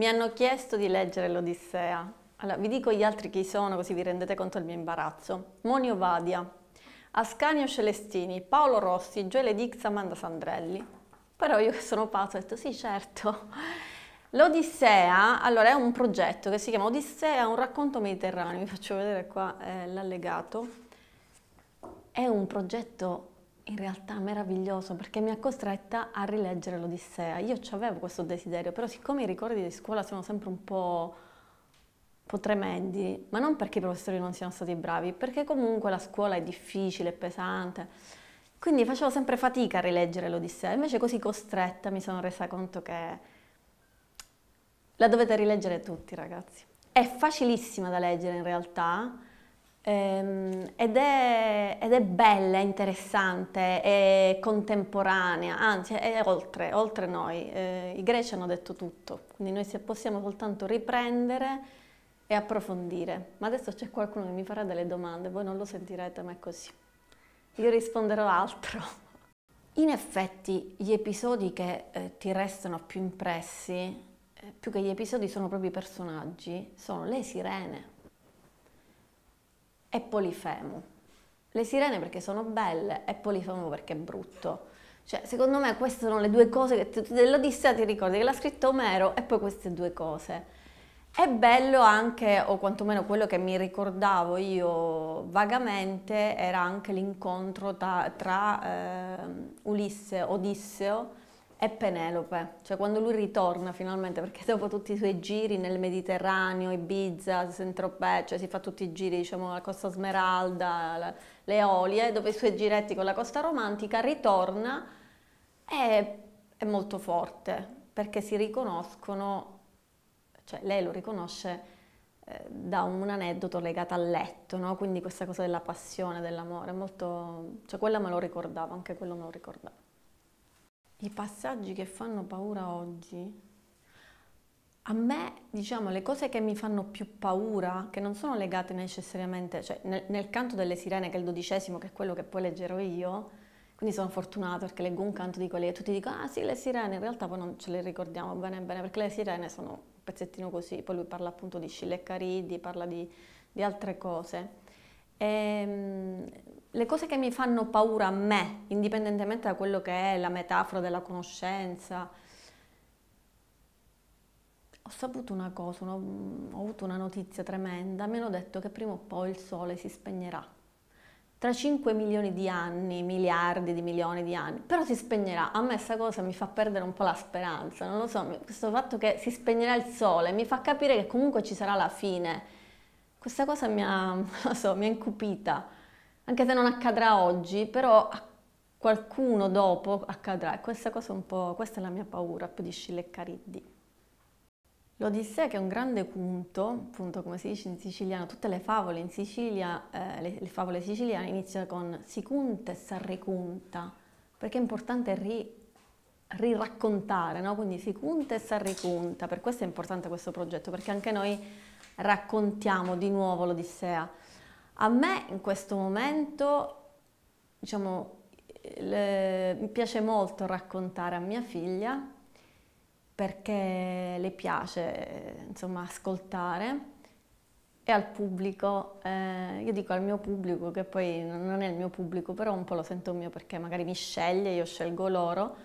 Mi hanno chiesto di leggere l'Odissea. Allora, vi dico gli altri chi sono così vi rendete conto del mio imbarazzo. Monio Vadia, Ascanio Celestini, Paolo Rossi, Gioele Dix, Amanda Sandrelli. Però io che sono pazzo ho detto sì certo. L'Odissea, allora è un progetto che si chiama Odissea, un racconto mediterraneo, vi faccio vedere qua eh, l'allegato. È un progetto in realtà meraviglioso perché mi ha costretta a rileggere l'Odissea. Io avevo questo desiderio, però siccome i ricordi di scuola sono sempre un po', un po', tremendi, ma non perché i professori non siano stati bravi, perché comunque la scuola è difficile, è pesante, quindi facevo sempre fatica a rileggere l'Odissea. Invece così costretta mi sono resa conto che la dovete rileggere tutti ragazzi. È facilissima da leggere in realtà, Ehm, ed è, ed è, bella, interessante, è contemporanea, anzi è oltre, oltre noi. Eh, I greci hanno detto tutto, quindi noi possiamo soltanto riprendere e approfondire. Ma adesso c'è qualcuno che mi farà delle domande, voi non lo sentirete, ma è così. Io risponderò altro. In effetti gli episodi che eh, ti restano più impressi, eh, più che gli episodi sono proprio i personaggi, sono le sirene e polifemo. Le sirene perché sono belle e polifemo perché è brutto. Cioè, secondo me queste sono le due cose che dell'Odissea ti ricordi, che l'ha scritto Omero e poi queste due cose. È bello anche, o quantomeno quello che mi ricordavo io vagamente, era anche l'incontro tra, tra eh, Ulisse, Odisseo è Penelope, cioè quando lui ritorna finalmente, perché dopo tutti i suoi giri nel Mediterraneo, Ibiza, Saint-Tropez, cioè si fa tutti i giri, diciamo, la Costa Smeralda, le Olie, dopo i suoi giretti con la Costa Romantica, ritorna e è molto forte, perché si riconoscono, cioè lei lo riconosce eh, da un aneddoto legato al letto, no? quindi questa cosa della passione, dell'amore, molto, cioè quella me lo ricordavo, anche quello me lo ricordavo i passaggi che fanno paura oggi, a me, diciamo, le cose che mi fanno più paura, che non sono legate necessariamente, cioè nel, nel canto delle sirene, che è il dodicesimo, che è quello che poi leggerò io, quindi sono fortunato perché leggo un canto di quelli e tutti dicono, ah sì, le sirene, in realtà poi non ce le ricordiamo bene bene, perché le sirene sono un pezzettino così, poi lui parla appunto di caridi parla di, di altre cose. E, ehm, le cose che mi fanno paura a me, indipendentemente da quello che è la metafora della conoscenza, ho saputo una cosa, una, ho avuto una notizia tremenda, mi hanno detto che prima o poi il sole si spegnerà. Tra 5 milioni di anni, miliardi di milioni di anni, però si spegnerà. A me questa cosa mi fa perdere un po' la speranza, non lo so, questo fatto che si spegnerà il sole mi fa capire che comunque ci sarà la fine questa cosa mi ha, so, mi ha incupita, anche se non accadrà oggi, però a qualcuno dopo accadrà. questa cosa un po', questa è la mia paura, più di Scilleccariddi. L'Odissea che è un grande punto, appunto come si dice in siciliano, tutte le favole in Sicilia, eh, le, le, favole siciliane iniziano con sicunte e sarricunta, perché è importante ri, riraccontare, no? quindi sicunte e sarricunta, per questo è importante questo progetto, perché anche noi raccontiamo di nuovo l'Odissea. A me in questo momento, diciamo, le, mi piace molto raccontare a mia figlia perché le piace insomma, ascoltare e al pubblico, eh, io dico al mio pubblico che poi non è il mio pubblico, però un po' lo sento mio perché magari mi sceglie, io scelgo loro,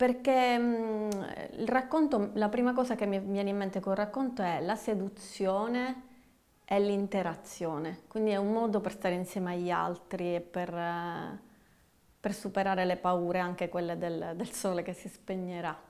perché mh, mm, racconto, la prima cosa che mi viene in mente col racconto è la seduzione e l'interazione, quindi è un modo per stare insieme agli altri e per, eh, per superare le paure, anche quelle del, del sole che si spegnerà.